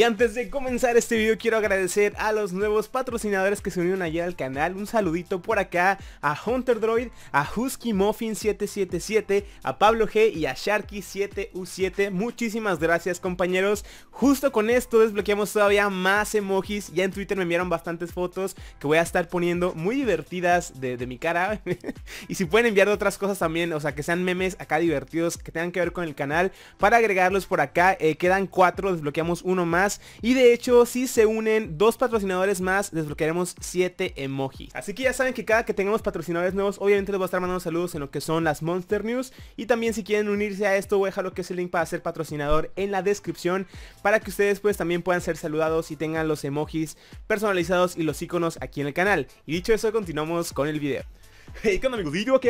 Y antes de comenzar este video quiero agradecer a los nuevos patrocinadores que se unieron ayer al canal. Un saludito por acá a Hunter Droid, a Husky Muffin 777, a Pablo G y a Sharky 7U7. Muchísimas gracias compañeros. Justo con esto desbloqueamos todavía más emojis. Ya en Twitter me enviaron bastantes fotos que voy a estar poniendo muy divertidas de, mi cara. y si pueden enviar otras cosas también, o sea que sean memes acá divertidos que tengan que ver con el canal para agregarlos por acá. Eh, quedan cuatro, desbloqueamos uno más. Y de hecho, si se unen dos patrocinadores más, desbloquearemos 7 emojis. Así que ya saben que cada que tengamos patrocinadores nuevos, obviamente les voy a estar mandando saludos en lo que son las Monster News. Y también si quieren unirse a esto, voy a dejar lo que es el link para ser patrocinador en la descripción. Para que ustedes pues también puedan ser saludados y tengan los emojis personalizados y los iconos aquí en el canal. Y dicho eso, continuamos con el video. Hey, ¿qué onda amigos? Y que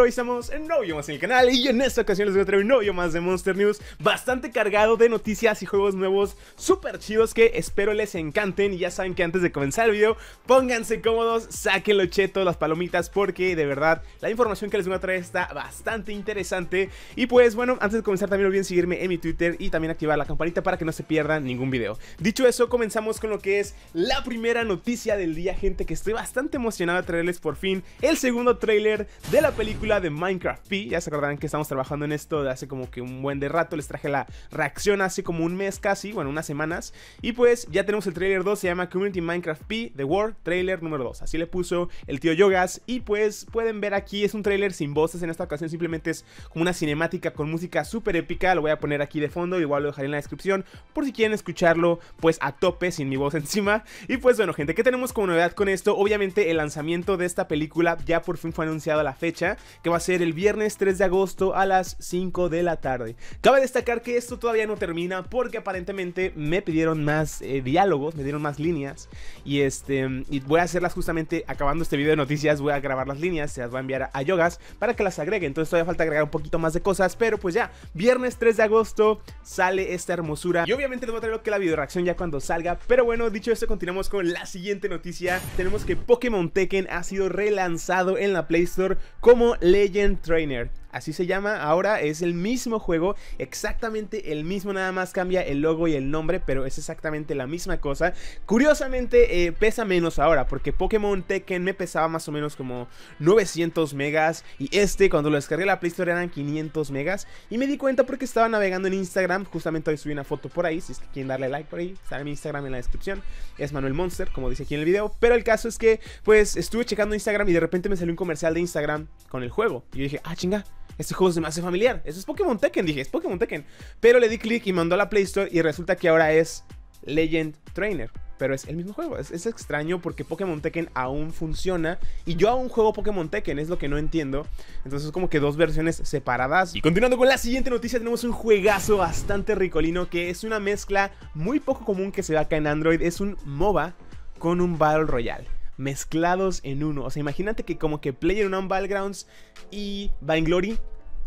y estamos en novio más en el canal Y en esta ocasión les voy a traer un novio más de Monster News Bastante cargado de noticias y juegos nuevos Súper chidos que espero les encanten Y ya saben que antes de comenzar el video Pónganse cómodos, saquen los chetos, las palomitas Porque de verdad la información que les voy a traer está bastante interesante Y pues bueno, antes de comenzar también olviden seguirme en mi Twitter Y también activar la campanita para que no se pierdan ningún video Dicho eso, comenzamos con lo que es la primera noticia del día Gente que estoy bastante emocionado de traerles por fin el segundo segundo tráiler de la película de Minecraft P. Ya se acordarán que estamos trabajando en esto de hace como que un buen de rato. Les traje la reacción hace como un mes casi, bueno, unas semanas. Y pues ya tenemos el tráiler 2, se llama Community Minecraft P, The World, Trailer número 2. Así le puso el tío Yogas. Y pues pueden ver aquí, es un tráiler sin voces en esta ocasión, simplemente es como una cinemática con música súper épica. Lo voy a poner aquí de fondo, igual lo dejaré en la descripción por si quieren escucharlo pues a tope sin mi voz encima. Y pues bueno gente, ¿qué tenemos como novedad con esto? Obviamente el lanzamiento de esta película ya por fin fue anunciada la fecha, que va a ser el viernes 3 de agosto a las 5 de la tarde. Cabe destacar que esto todavía no termina porque aparentemente me pidieron más eh, diálogos, me dieron más líneas y este y voy a hacerlas justamente acabando este video de noticias, voy a grabar las líneas, se las voy a enviar a, Yogas para que las agregue. Entonces todavía falta agregar un poquito más de cosas, pero pues ya, viernes 3 de agosto sale esta hermosura y obviamente les voy a traer lo que la video reacción ya cuando salga, pero bueno, dicho esto continuamos con la siguiente noticia. Tenemos que Pokémon Tekken ha sido relanzado en la Play Store como Legend Trainer así se llama ahora, es el mismo juego, exactamente el mismo, nada más cambia el logo y el nombre, pero es exactamente la misma cosa. Curiosamente eh, pesa menos ahora, porque Pokémon Tekken me pesaba más o menos como 900 megas y este cuando lo descargué la Play Store eran 500 megas y me di cuenta porque estaba navegando en Instagram, justamente hoy subí una foto por ahí, si es que quieren darle like por ahí, está mi Instagram en la descripción, es Manuel Monster, como dice aquí en el video, pero el caso es que pues estuve checando Instagram y de repente me salió un comercial de Instagram con el juego y yo dije, ah chinga, este juego se me hace familiar. Eso es Pokémon Tekken, dije, es Pokémon Tekken. Pero le di clic y mandó a la Play Store y resulta que ahora es Legend Trainer. Pero es el mismo juego. Es, extraño porque Pokémon Tekken aún funciona. Y yo aún juego Pokémon Tekken, es lo que no entiendo. Entonces es como que dos versiones separadas. Y continuando con la siguiente noticia, tenemos un juegazo bastante ricolino que es una mezcla muy poco común que se ve acá en Android. Es un MOBA con un Battle Royale mezclados en uno. O sea, imagínate que como que Unknown Battlegrounds y Vainglory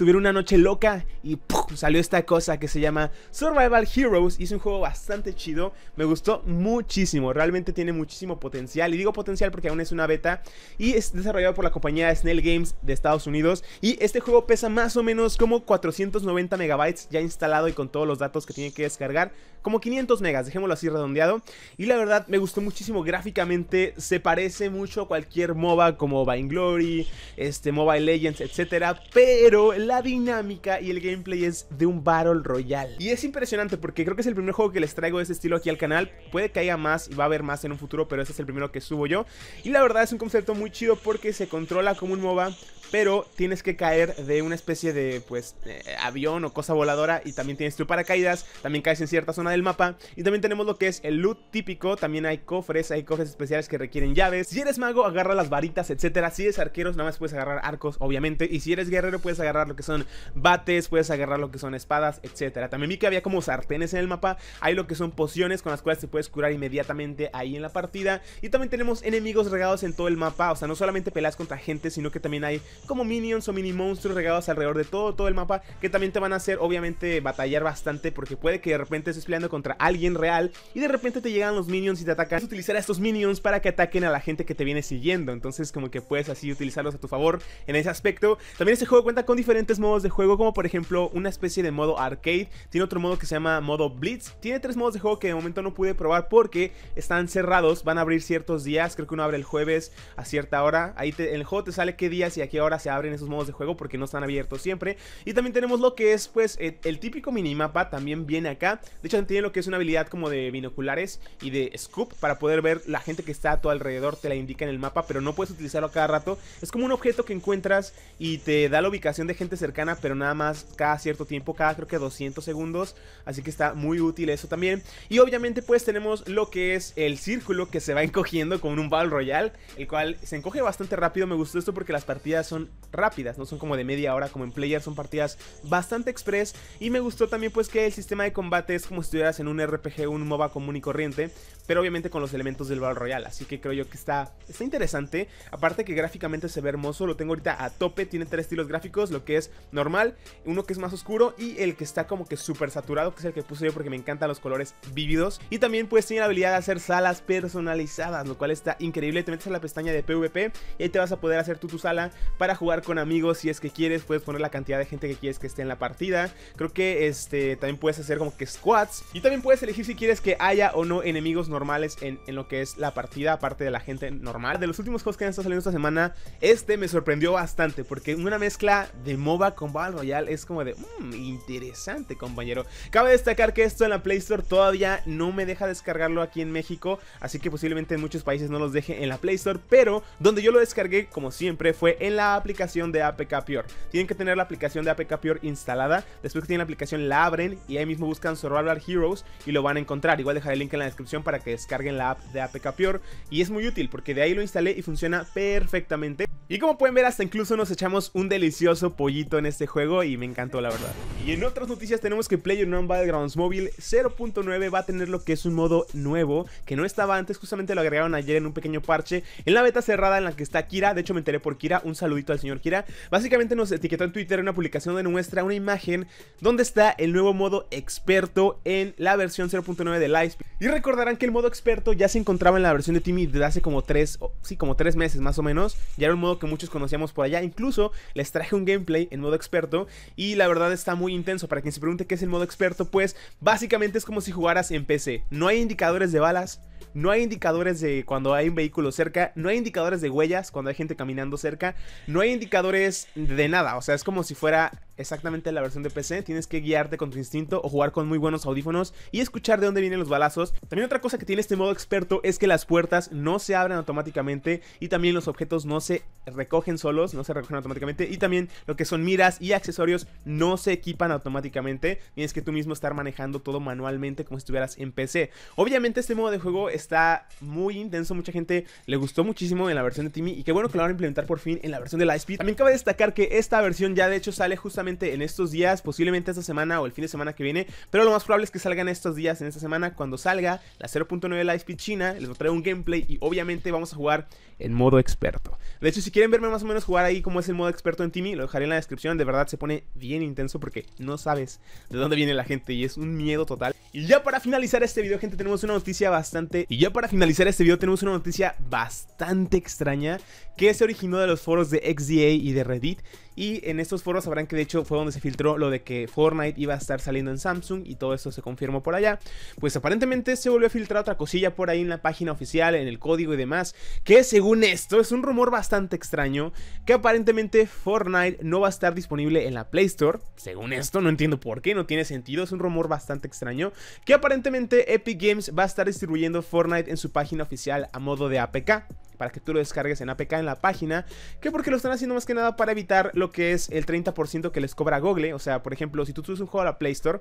tuvieron una noche loca y salió esta cosa que se llama Survival Heroes. Y es un juego bastante chido, me gustó muchísimo, realmente tiene muchísimo potencial. Y digo potencial porque aún es una beta y es desarrollado por la compañía Snell Games de Estados Unidos. Y este juego pesa más o menos como 490 megabytes ya instalado y con todos los datos que tiene que descargar, como 500 megas, dejémoslo así redondeado. Y la verdad me gustó muchísimo gráficamente, se parece mucho a cualquier MOBA como Vainglory, este, Mobile Legends, etcétera, pero el la dinámica y el gameplay es de un Battle Royale. Y es impresionante porque creo que es el primer juego que les traigo de este estilo aquí al canal. Puede que haya más y va a haber más en un futuro, pero este es el primero que subo yo. Y la verdad es un concepto muy chido porque se controla como un MOBA, pero tienes que caer de una especie de pues eh, avión o cosa voladora y también tienes tu paracaídas, también caes en cierta zona del mapa y también tenemos lo que es el loot típico, también hay cofres, hay cofres especiales que requieren llaves. Si eres mago agarra las varitas, etcétera. Si eres arqueros nada más puedes agarrar arcos, obviamente, y si eres guerrero puedes agarrar lo que que son bates, puedes agarrar lo que son espadas, etcétera, También vi que había como sartenes en el mapa, hay lo que son pociones con las cuales te puedes curar inmediatamente ahí en la partida. Y también tenemos enemigos regados en todo el mapa, o sea, no solamente peleas contra gente, sino que también hay como minions o mini monstruos regados alrededor de todo, todo el mapa, que también te van a hacer obviamente batallar bastante, porque puede que de repente estés peleando contra alguien real y de repente te llegan los minions y te atacan. Puedes utilizar a estos minions para que ataquen a la gente que te viene siguiendo, entonces como que puedes así utilizarlos a tu favor en ese aspecto. También este juego cuenta con diferentes modos de juego, como por ejemplo una especie de modo arcade, tiene otro modo que se llama modo blitz, tiene tres modos de juego que de momento no pude probar porque están cerrados, van a abrir ciertos días, creo que uno abre el jueves a cierta hora, ahí en el juego te sale qué días y a qué hora se abren esos modos de juego porque no están abiertos siempre. Y también tenemos lo que es pues el típico minimapa, también viene acá, de hecho tiene lo que es una habilidad como de binoculares y de scoop para poder ver la gente que está a tu alrededor, te la indica en el mapa, pero no puedes utilizarlo a cada rato, es como un objeto que encuentras y te da la ubicación de gente cercana, pero nada más cada cierto tiempo, cada creo que 200 segundos. Así que está muy útil eso también. Y obviamente pues tenemos lo que es el círculo que se va encogiendo con un Battle Royale, el cual se encoge bastante rápido. Me gustó esto porque las partidas son rápidas, no son como de media hora como en Player, son partidas bastante express. Y me gustó también pues que el sistema de combate es como si estuvieras en un RPG, un MOBA común y corriente, pero obviamente con los elementos del Battle Royale. Así que creo yo que está, está interesante. Aparte que gráficamente se ve hermoso, lo tengo ahorita a tope, tiene tres estilos gráficos, lo que es normal, uno que es más oscuro y el que está como que súper saturado, que es el que puse yo porque me encantan los colores vívidos. Y también puedes tener la habilidad de hacer salas personalizadas, lo cual está increíble. Te metes a la pestaña de PvP y ahí te vas a poder hacer tú tu sala para jugar con amigos si es que quieres. Puedes poner la cantidad de gente que quieres que esté en la partida. Creo que este también puedes hacer como que squads. Y también puedes elegir si quieres que haya o no enemigos normales en, lo que es la partida, aparte de la gente normal. De los últimos juegos que han estado saliendo esta semana, este me sorprendió bastante porque una mezcla de MOBA con Royale es como de, mm, interesante compañero. Cabe destacar que esto en la Play Store todavía no me deja descargarlo aquí en México, así que posiblemente en muchos países no los deje en la Play Store, pero donde yo lo descargué, como siempre, fue en la aplicación de APK Pior. Tienen que tener la aplicación de APK Pior instalada, después que tienen la aplicación la abren y ahí mismo buscan Survival Heroes y lo van a encontrar. Igual dejaré el link en la descripción para que descarguen la app de APK Pior y es muy útil porque de ahí lo instalé y funciona perfectamente. Y como pueden ver, hasta incluso nos echamos un delicioso pollito en este juego y me encantó la verdad. Y en otras noticias tenemos que PlayerUnknown's Battlegrounds Mobile 0.9 va a tener lo que es un modo nuevo que no estaba antes, justamente lo agregaron ayer en un pequeño parche en la beta cerrada en la que está Kira, de hecho me enteré por Kira, un saludito al señor Kira. Básicamente nos etiquetó en Twitter una publicación De nuestra una imagen donde está el nuevo modo experto en la versión 0.9 de Lightspeed. Y recordarán que el modo experto ya se encontraba en la versión de Timmy desde hace como tres sí, como tres meses más o menos. Ya era un modo que muchos conocíamos por allá. Incluso les traje un gameplay en modo experto y la verdad está muy intenso. Para quien se pregunte qué es el modo experto, pues básicamente es como si jugaras en PC. No hay indicadores de balas, no hay indicadores de cuando hay un vehículo cerca, no hay indicadores de huellas cuando hay gente caminando cerca, no hay indicadores de nada, o sea, es como si fuera exactamente la versión de PC, tienes que guiarte con tu instinto o jugar con muy buenos audífonos y escuchar de dónde vienen los balazos. También otra cosa que tiene este modo experto es que las puertas no se abren automáticamente y también los objetos no se recogen solos, no se recogen automáticamente y también lo que son miras y accesorios no se equipan automáticamente, tienes que tú mismo estar manejando todo manualmente como si estuvieras en PC. Obviamente este modo de juego está muy intenso, mucha gente le gustó muchísimo en la versión de Timmy y qué bueno que lo van a implementar por fin en la versión de Lightspeed. También cabe destacar que esta versión ya de hecho sale justamente en estos días, posiblemente esta semana o el fin de semana que viene, pero lo más probable es que salgan estos días, en esta semana, cuando salga la 0.9 Speed China, les voy a traer un gameplay y obviamente vamos a jugar en modo experto. De hecho, si quieren verme más o menos jugar ahí como es el modo experto en Timmy, lo dejaré en la descripción, de verdad se pone bien intenso porque no sabes de dónde viene la gente y es un miedo total. Y ya para finalizar este video, gente, tenemos una noticia bastante... Y ya para finalizar este video tenemos una noticia bastante extraña que se originó de los foros de XDA y de Reddit y en estos foros sabrán que de hecho fue donde se filtró lo de que Fortnite iba a estar saliendo en Samsung y todo eso se confirmó por allá. Pues aparentemente se volvió a filtrar otra cosilla por ahí en la página oficial, en el código y demás, que según esto es un rumor bastante extraño, que aparentemente Fortnite no va a estar disponible en la Play Store. Según esto, no entiendo por qué, no tiene sentido, es un rumor bastante extraño, que aparentemente Epic Games va a estar distribuyendo Fortnite en su página oficial a modo de APK para que tú lo descargues en APK en la página, que porque lo están haciendo más que nada para evitar lo que es el 30% que les cobra Google. O sea, por ejemplo, si tú subes un juego a la Play Store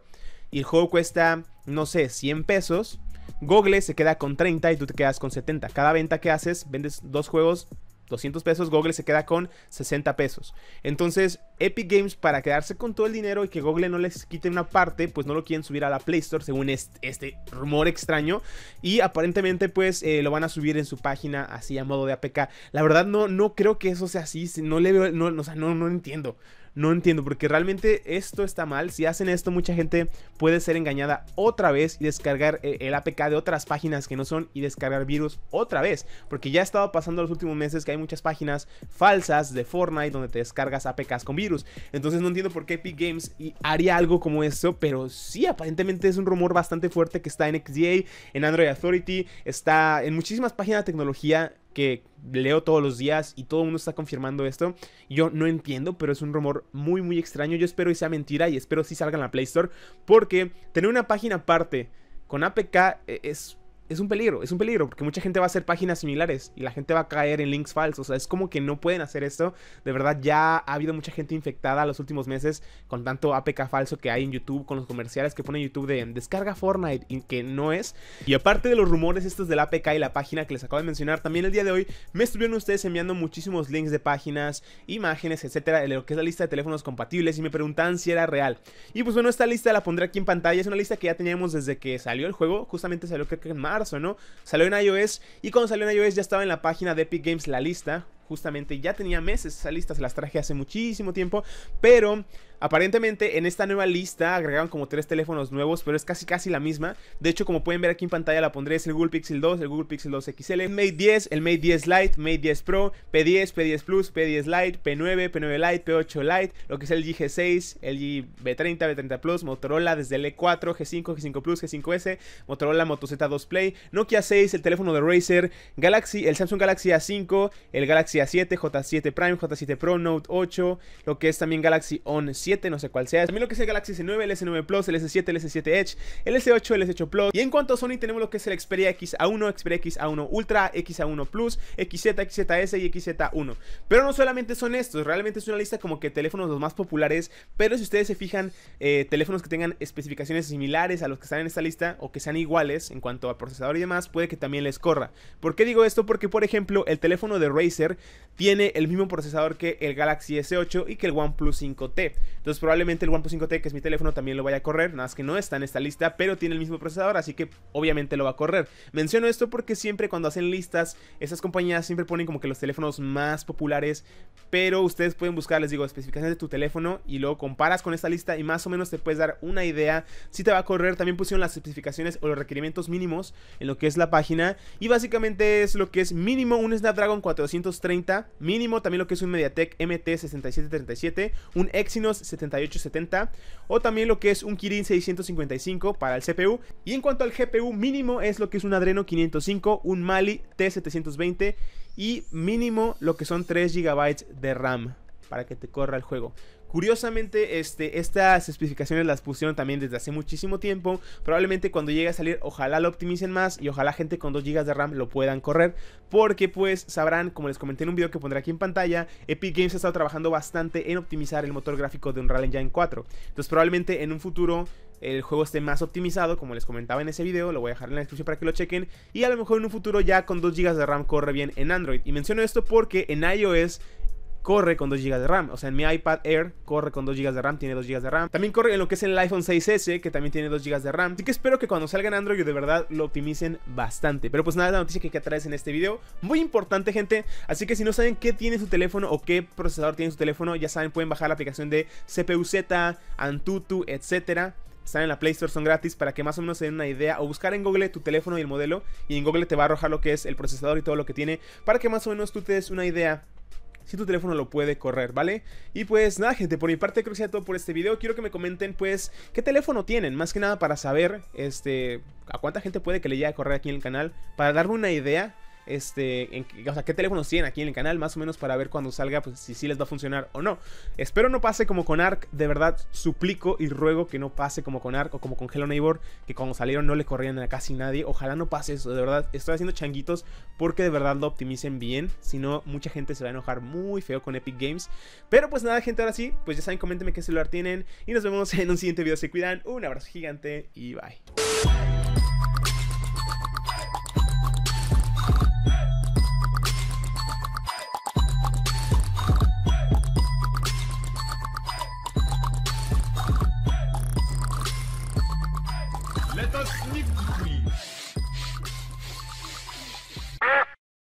y el juego cuesta, no sé, 100 pesos, Google se queda con 30 y tú te quedas con 70. Cada venta que haces, vendes dos juegos 200 pesos, Google se queda con 60 pesos. Entonces, Epic Games para quedarse con todo el dinero y que Google no les quite una parte, pues no lo quieren subir a la Play Store, según este, rumor extraño. Y aparentemente, pues eh, lo van a subir en su página así a modo de APK. La verdad, no, no creo que eso sea así, no le veo, no, o no, no entiendo no entiendo, porque realmente esto está mal. Si hacen esto, mucha gente puede ser engañada otra vez y descargar eh, el APK de otras páginas que no son y descargar virus otra vez. Porque ya ha estado pasando los últimos meses que hay muchas páginas falsas de Fortnite donde te descargas APKs con virus. Entonces no entiendo por qué Epic Games haría algo como esto, pero sí, aparentemente es un rumor bastante fuerte que está en XDA, en Android Authority, está en muchísimas páginas de tecnología que leo todos los días y todo el mundo está confirmando esto. Yo no entiendo, pero es un rumor muy muy extraño. Yo espero que sea mentira y espero si sí salga en la Play Store porque tener una página aparte con APK eh, es es un peligro, es un peligro, porque mucha gente va a hacer páginas similares y la gente va a caer en links falsos. O sea, es como que no pueden hacer esto. De verdad, ya ha habido mucha gente infectada los últimos meses con tanto APK falso que hay en YouTube, con los comerciales que pone YouTube de descarga Fortnite y que no es. Y aparte de los rumores estos del APK y la página que les acabo de mencionar, también el día de hoy me estuvieron ustedes enviando muchísimos links de páginas, imágenes, etcétera, de lo que es la lista de teléfonos compatibles y me preguntan si era real. Y pues bueno, esta lista la pondré aquí en pantalla. Es una lista que ya teníamos desde que salió el juego, justamente salió creo que en o ¿no? Salió en iOS y cuando salió en iOS ya estaba en la página de Epic Games la lista justamente ya tenía meses esa lista, se las traje hace muchísimo tiempo, pero aparentemente en esta nueva lista agregaron como tres teléfonos nuevos, pero es casi casi la misma. De hecho, como pueden ver aquí en pantalla la pondré, es el Google Pixel 2, el Google Pixel 2 XL, el Mate 10, el Mate 10 Lite, Mate 10 Pro, P10, P10 Plus, P10 Lite, P9, P9 Lite, P8 Lite, lo que es el G6, el B30, B30 Plus, Motorola desde el E4, G5, G5 Plus, G5S, Motorola Moto Z2 Play, Nokia 6, el teléfono de Razer, Galaxy, el Samsung Galaxy A5, el Galaxy 7 J7 Prime, J7 Pro, Note 8, lo que es también Galaxy On 7, no sé cuál sea. También lo que es el Galaxy S9, el S9 Plus, el S7, el S7 Edge, el S8, el S8 Plus. Y en cuanto a Sony tenemos lo que es el Xperia XA1, Xperia XA1 Ultra, XA1 Plus, XZ, XZS y XZ1. Pero no solamente son estos, realmente es una lista como que teléfonos los más populares, pero si ustedes se fijan, eh, teléfonos que tengan especificaciones similares a los que están en esta lista o que sean iguales en cuanto a procesador y demás, puede que también les corra. ¿Por qué digo esto? Porque por ejemplo, el teléfono de Razer tiene el mismo procesador que el Galaxy S8 y que el OnePlus 5T. Entonces probablemente el OnePlus 5T, que es mi teléfono, también lo vaya a correr, nada más que no está en esta lista, pero tiene el mismo procesador, así que obviamente lo va a correr. Menciono esto porque siempre cuando hacen listas, esas compañías siempre ponen como que los teléfonos más populares, pero ustedes pueden buscar, les digo, especificaciones de tu teléfono y luego comparas con esta lista y más o menos te puedes dar una idea si te va a correr. También pusieron las especificaciones o los requerimientos mínimos en lo que es la página y básicamente es lo que es mínimo un Snapdragon 430 mínimo también lo que es un MediaTek MT6737, un Exynos 7870 o también lo que es un Kirin 655 para el CPU. Y en cuanto al GPU, mínimo es lo que es un Adreno 505, un Mali T720 y mínimo lo que son 3 GB de RAM para que te corra el juego. Curiosamente, este, estas especificaciones las pusieron también desde hace muchísimo tiempo. Probablemente cuando llegue a salir, ojalá lo optimicen más y ojalá gente con 2 GB de RAM lo puedan correr. Porque pues sabrán, como les comenté en un video que pondré aquí en pantalla, Epic Games ha estado trabajando bastante en optimizar el motor gráfico de Unreal Engine 4. Entonces probablemente en un futuro el juego esté más optimizado, como les comentaba en ese video, lo voy a dejar en la descripción para que lo chequen, y a lo mejor en un futuro ya con 2 GB de RAM corre bien en Android. Y menciono esto porque en iOS corre con 2 GB de RAM. O sea, en mi iPad Air corre con 2 GB de RAM, tiene 2 GB de RAM. También corre en lo que es el iPhone 6S, que también tiene 2 GB de RAM. Así que espero que cuando salgan en Android de verdad lo optimicen bastante. Pero pues nada, la noticia que, que traes en este video. Muy importante, gente. Así que si no saben qué tiene su teléfono o qué procesador tiene su teléfono, ya saben, pueden bajar la aplicación de CPUZ, Antutu, etcétera están en la Play Store, son gratis para que más o menos se den una idea o buscar en Google tu teléfono y el modelo y en Google te va a arrojar lo que es el procesador y todo lo que tiene para que más o menos tú te des una idea si tu teléfono lo puede correr, ¿vale? Y pues nada, gente, por mi parte creo que sea todo por este video. Quiero que me comenten, pues, qué teléfono tienen, más que nada para saber, este, a cuánta gente puede que le llegue a correr aquí en el canal, para darme una idea este, o sea, qué teléfonos tienen aquí en el canal, más o menos para ver cuando salga pues, si sí les va a funcionar o no. Espero no pase como con arc de verdad suplico y ruego que no pase como con Ark o como con Hello Neighbor, que cuando salieron no le corrían a casi nadie. Ojalá no pase eso, de verdad estoy haciendo changuitos porque de verdad lo optimicen bien, si no mucha gente se va a enojar muy feo con Epic Games. Pero pues nada, gente, ahora sí, pues ya saben, coméntenme qué celular tienen y nos vemos en un siguiente video. Se cuidan, un abrazo gigante y bye.